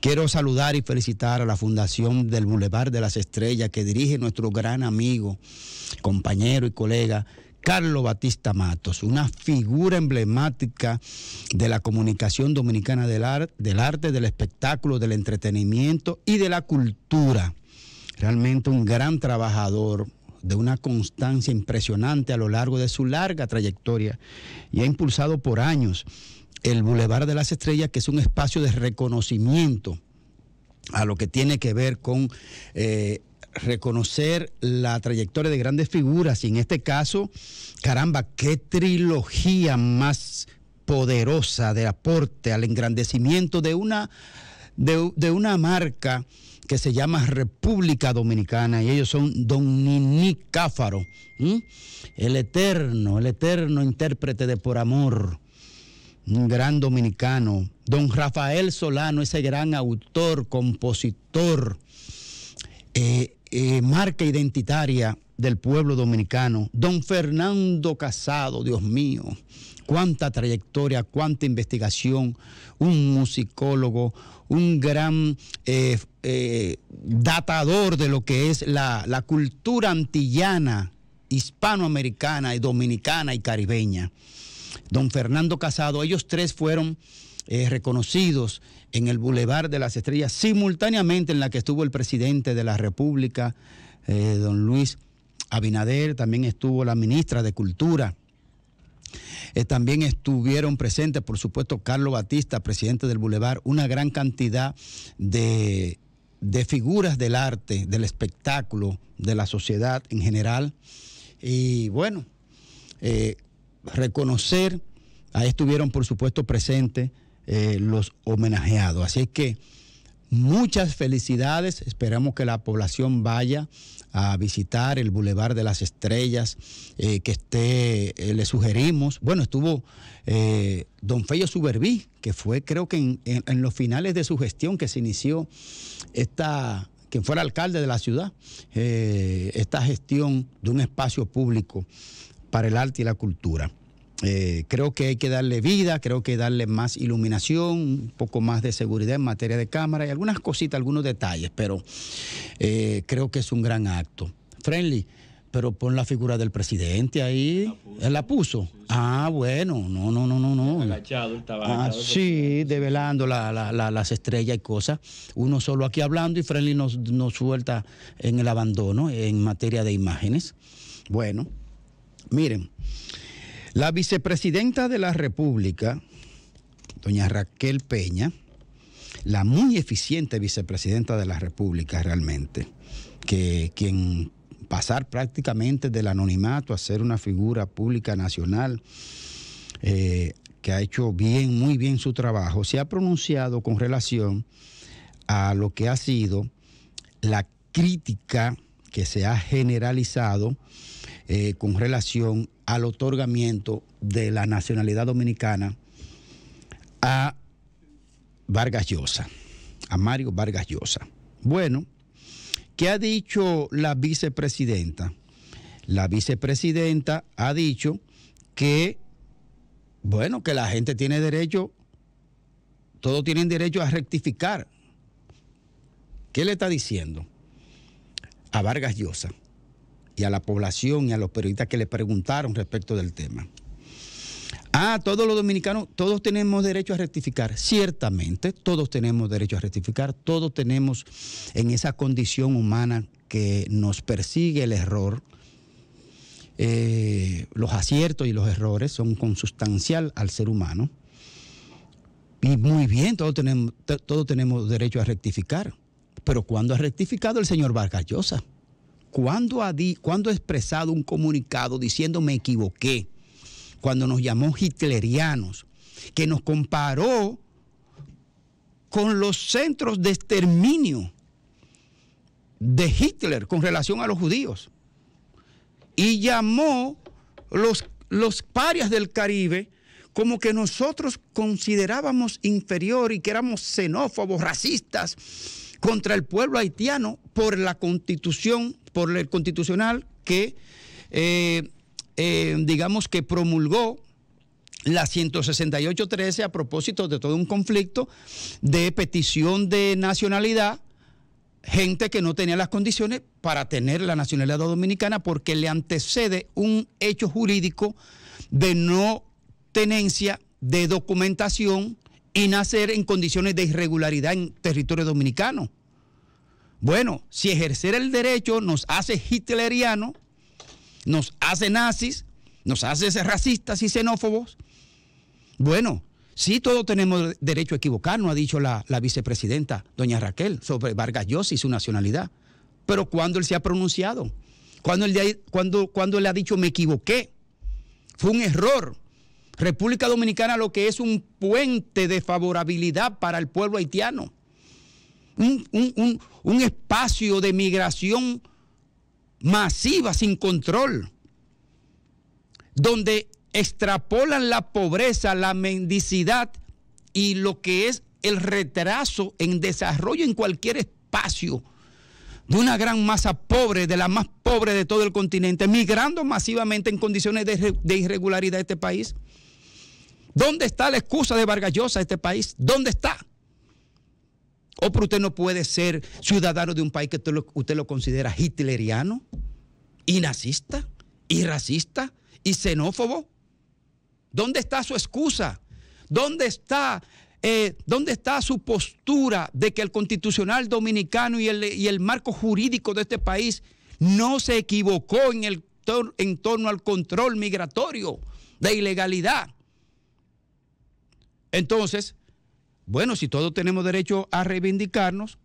Quiero saludar y felicitar a la Fundación del Boulevard de las Estrellas que dirige nuestro gran amigo, compañero y colega Carlos Batista Matos, una figura emblemática de la comunicación dominicana del, del, arte, del espectáculo, del entretenimiento y de la cultura. Realmente un gran trabajador de una constancia impresionante a lo largo de su larga trayectoria y ha impulsado por años el Boulevard de las Estrellas, que es un espacio de reconocimiento a lo que tiene que ver con eh, reconocer la trayectoria de grandes figuras. Y en este caso, caramba, qué trilogía más poderosa de aporte al engrandecimiento de una, de, una marca que se llama República Dominicana y ellos son Don Nini Cáfaro, el eterno, el eterno intérprete de Por Amor, un gran dominicano, don Rafael Solano, ese gran autor, compositor, eh, eh, marca identitaria del pueblo dominicano, don Fernando Casado, Dios mío, cuánta trayectoria, cuánta investigación, un musicólogo, un gran eh, datador de lo que es la, la, cultura antillana, hispanoamericana y dominicana y caribeña don Fernando Casado, ellos tres fueron eh, reconocidos en el Boulevard de las Estrellas, simultáneamente en la que estuvo el presidente de la República, eh, don Luis Abinader, también estuvo la ministra de Cultura. Eh, también estuvieron presentes, por supuesto, Carlos Batista, presidente del Boulevard, una gran cantidad de, de figuras del arte, del espectáculo, de la sociedad en general. Y bueno, reconocer, ahí estuvieron por supuesto presentes eh, los homenajeados. Así que muchas felicidades, esperamos que la población vaya a visitar el bulevar de las Estrellas, eh, que esté, eh, le sugerimos, bueno, estuvo don Fello Suberví que fue creo que en, en, los finales de su gestión que se inició esta, quien fuera alcalde de la ciudad, esta gestión de un espacio público para el arte y la cultura. Eh, creo que hay que darle vida, creo que darle más iluminación, un poco más de seguridad en materia de cámara y algunas cositas, algunos detalles, pero eh, creo que es un gran acto. Friendly, pero pon la figura del presidente ahí. ¿Él la puso? Ah, bueno, no, no, no, no, no. Agachado, estaba ah, Sí, develando las estrellas y cosas. Uno solo aquí hablando y Friendly nos, nos suelta en el abandono en materia de imágenes. Bueno. Miren, la vicepresidenta de la República, doña Raquel Peña, la muy eficiente vicepresidenta de la República realmente, que quien pasar prácticamente del anonimato a ser una figura pública nacional, eh, que ha hecho bien, muy bien su trabajo, se ha pronunciado con relación a lo que ha sido la crítica que se ha generalizado eh, con relación al otorgamiento de la nacionalidad dominicana a Vargas Llosa, a Mario Vargas Llosa. Bueno, ¿qué ha dicho la vicepresidenta? La vicepresidenta ha dicho que, bueno, que la gente tiene derecho, todos tienen derecho a rectificar. ¿Qué le está diciendo a Vargas Llosa? y a la población y a los periodistas que le preguntaron respecto del tema. Ah, todos los dominicanos, todos tenemos derecho a rectificar. Ciertamente, todos tenemos derecho a rectificar, todos tenemos en esa condición humana que nos persigue el error. Eh, los aciertos y los errores son consustancial al ser humano. Y muy bien, todos tenemos, todos tenemos derecho a rectificar. Pero ¿cuándo ha rectificado el señor Vargas Llosa? Cuando ha, di, ha expresado un comunicado diciendo me equivoqué? Cuando nos llamó hitlerianos, que nos comparó con los centros de exterminio de Hitler con relación a los judíos. Y llamó los, los parias del Caribe como que nosotros considerábamos inferior y que éramos xenófobos, racistas contra el pueblo haitiano por la constitución por el constitucional que, eh, eh, digamos, que promulgó la 168.13 a propósito de todo un conflicto de petición de nacionalidad, gente que no tenía las condiciones para tener la nacionalidad dominicana porque le antecede un hecho jurídico de no tenencia de documentación y nacer en condiciones de irregularidad en territorio dominicano. Bueno, si ejercer el derecho nos hace hitleriano, nos hace nazis, nos hace racistas y xenófobos, bueno, sí todos tenemos derecho a equivocarnos, ha dicho la, vicepresidenta doña Raquel sobre Vargas Llosa y su nacionalidad. Pero cuando él se ha pronunciado, cuando él, cuando, cuando él ha dicho me equivoqué, fue un error, República Dominicana lo que es un puente de favorabilidad para el pueblo haitiano un, espacio de migración masiva, sin control, donde extrapolan la pobreza, la mendicidad y lo que es el retraso en desarrollo en cualquier espacio de una gran masa pobre, de la más pobre de todo el continente, migrando masivamente en condiciones de, de irregularidad a este país. ¿Dónde está la excusa de Vargallosa este país? ¿Dónde está? ¿O por usted no puede ser ciudadano de un país que usted lo, considera hitleriano, y nazista, y racista, y xenófobo? ¿Dónde está su excusa? ¿Dónde está, eh, ¿Dónde está, su postura de que el constitucional dominicano y el, marco jurídico de este país no se equivocó en, el en torno al control migratorio de ilegalidad? Entonces, bueno, si todos tenemos derecho a reivindicarnos,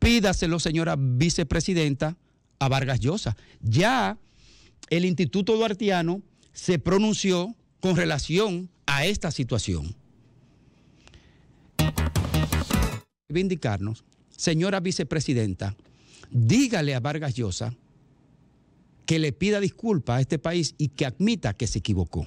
pídaselo, señora vicepresidenta, a Vargas Llosa. Ya el Instituto Duartiano se pronunció con relación a esta situación. Reivindicarnos, señora vicepresidenta, dígale a Vargas Llosa que le pida disculpas a este país y que admita que se equivocó.